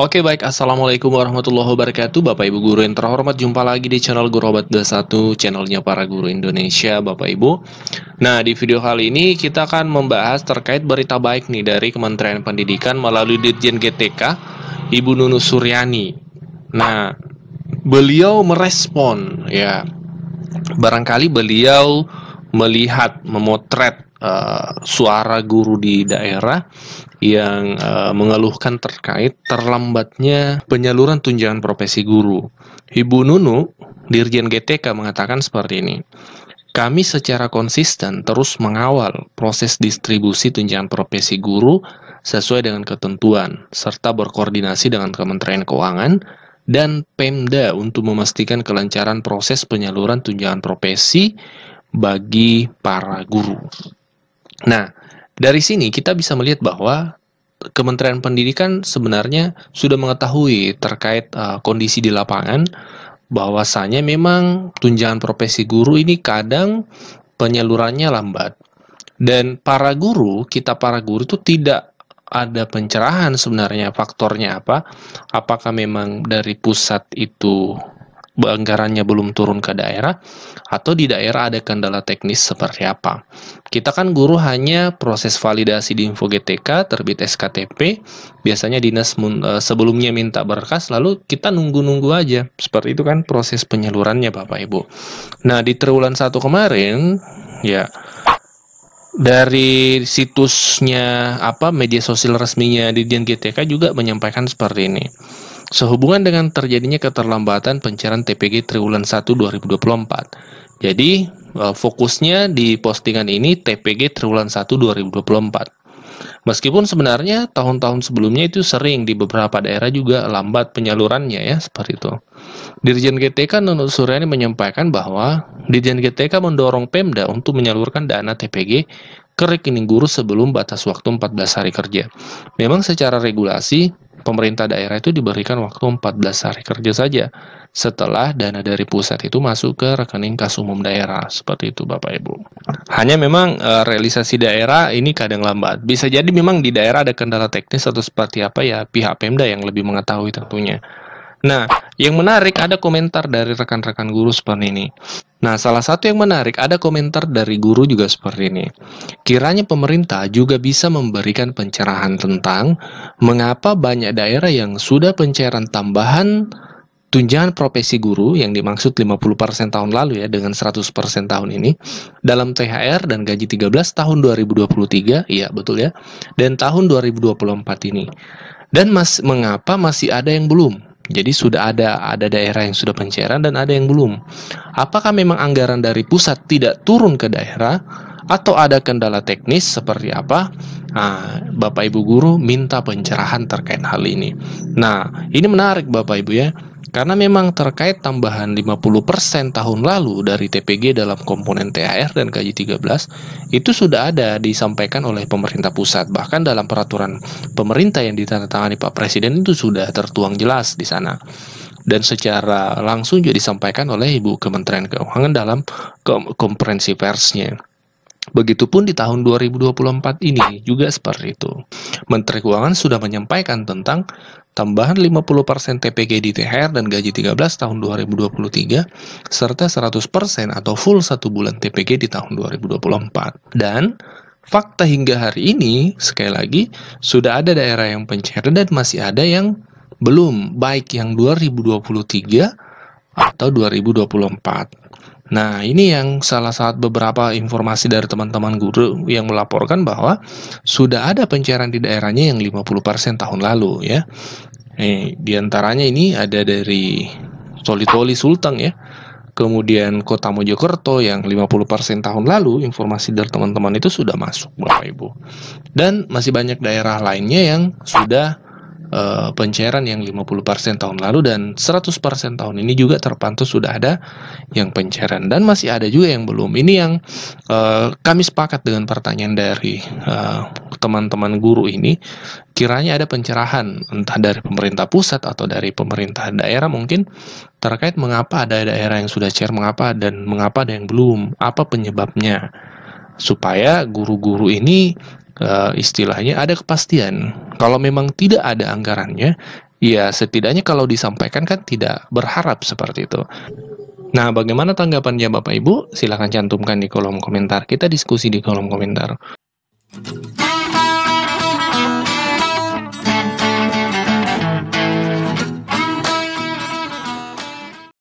Oke baik, Assalamualaikum warahmatullahi wabarakatuh Bapak Ibu Guru yang terhormat Jumpa lagi di channel Guru Obat 21 Channelnya para guru Indonesia Bapak Ibu Nah di video kali ini kita akan membahas terkait berita baik nih Dari Kementerian Pendidikan melalui Dirjen GTK Ibu Nunu Suryani Nah beliau merespon ya Barangkali beliau melihat, memotret uh, suara guru di daerah yang uh, mengeluhkan terkait terlambatnya penyaluran tunjangan profesi guru. Ibu Nunu, Dirjen GTK mengatakan seperti ini. Kami secara konsisten terus mengawal proses distribusi tunjangan profesi guru sesuai dengan ketentuan, serta berkoordinasi dengan Kementerian Keuangan dan Pemda untuk memastikan kelancaran proses penyaluran tunjangan profesi bagi para guru. Nah, dari sini kita bisa melihat bahwa Kementerian Pendidikan sebenarnya sudah mengetahui terkait uh, kondisi di lapangan bahwasanya memang tunjangan profesi guru ini kadang penyalurannya lambat. Dan para guru, kita para guru itu tidak ada pencerahan sebenarnya faktornya apa? Apakah memang dari pusat itu anggarannya belum turun ke daerah atau di daerah ada kendala teknis seperti apa. Kita kan guru hanya proses validasi di Info GTK, terbit SKTP, biasanya dinas eh, sebelumnya minta berkas lalu kita nunggu-nunggu aja. Seperti itu kan proses penyalurannya Bapak Ibu. Nah, di triwulan satu kemarin ya dari situsnya apa media sosial resminya di Dian GTK juga menyampaikan seperti ini sehubungan dengan terjadinya keterlambatan pencairan TPG triwulan 1 2024. Jadi e, fokusnya di postingan ini TPG triwulan 1 2024. Meskipun sebenarnya tahun-tahun sebelumnya itu sering di beberapa daerah juga lambat penyalurannya ya seperti itu. Dirjen GTK Nunut Suryani menyampaikan bahwa Dirjen GTK mendorong Pemda untuk menyalurkan dana TPG ke rekening guru sebelum batas waktu 14 hari kerja. Memang secara regulasi pemerintah daerah itu diberikan waktu 14 hari kerja saja setelah dana dari pusat itu masuk ke rekening kas umum daerah seperti itu Bapak Ibu. Hanya memang e, realisasi daerah ini kadang lambat. Bisa jadi memang di daerah ada kendala teknis atau seperti apa ya pihak Pemda yang lebih mengetahui tentunya. Nah, yang menarik ada komentar dari rekan-rekan guru seperti ini. Nah, salah satu yang menarik ada komentar dari guru juga seperti ini. Kiranya pemerintah juga bisa memberikan pencerahan tentang mengapa banyak daerah yang sudah pencairan tambahan tunjangan profesi guru yang dimaksud 50% tahun lalu ya dengan 100% tahun ini dalam THR dan gaji 13 tahun 2023, iya betul ya, dan tahun 2024 ini. Dan mas, mengapa masih ada yang belum? Jadi sudah ada ada daerah yang sudah pencairan dan ada yang belum. Apakah memang anggaran dari pusat tidak turun ke daerah atau ada kendala teknis seperti apa? Nah, Bapak Ibu guru minta pencerahan terkait hal ini. Nah, ini menarik Bapak Ibu ya. Karena memang terkait tambahan 50% tahun lalu dari TPG dalam komponen THR dan gaji 13 itu sudah ada disampaikan oleh pemerintah pusat. Bahkan dalam peraturan pemerintah yang ditandatangani Pak Presiden itu sudah tertuang jelas di sana. Dan secara langsung juga disampaikan oleh Ibu Kementerian Keuangan dalam konferensi persnya. Begitupun di tahun 2024 ini juga seperti itu. Menteri Keuangan sudah menyampaikan tentang tambahan 50% TPG di THR dan gaji 13 tahun 2023, serta 100% atau full satu bulan TPG di tahun 2024. Dan fakta hingga hari ini, sekali lagi, sudah ada daerah yang pencairan dan masih ada yang belum, baik yang 2023 atau 2024. Nah, ini yang salah satu beberapa informasi dari teman-teman guru yang melaporkan bahwa sudah ada pencairan di daerahnya yang 50% tahun lalu ya. Eh, di antaranya ini ada dari Solitoli Sultan ya. Kemudian Kota Mojokerto yang 50% tahun lalu informasi dari teman-teman itu sudah masuk Bapak Ibu. Dan masih banyak daerah lainnya yang sudah uh, pencairan yang 50% tahun lalu dan 100% tahun ini juga terpantau sudah ada yang pencairan dan masih ada juga yang belum. Ini yang uh, kami sepakat dengan pertanyaan dari uh, teman-teman guru ini kiranya ada pencerahan entah dari pemerintah pusat atau dari pemerintah daerah mungkin terkait mengapa ada daerah yang sudah share mengapa dan mengapa ada yang belum, apa penyebabnya supaya guru-guru ini eh, istilahnya ada kepastian. Kalau memang tidak ada anggarannya, ya setidaknya kalau disampaikan kan tidak berharap seperti itu. Nah, bagaimana tanggapannya Bapak Ibu? Silahkan cantumkan di kolom komentar. Kita diskusi di kolom komentar.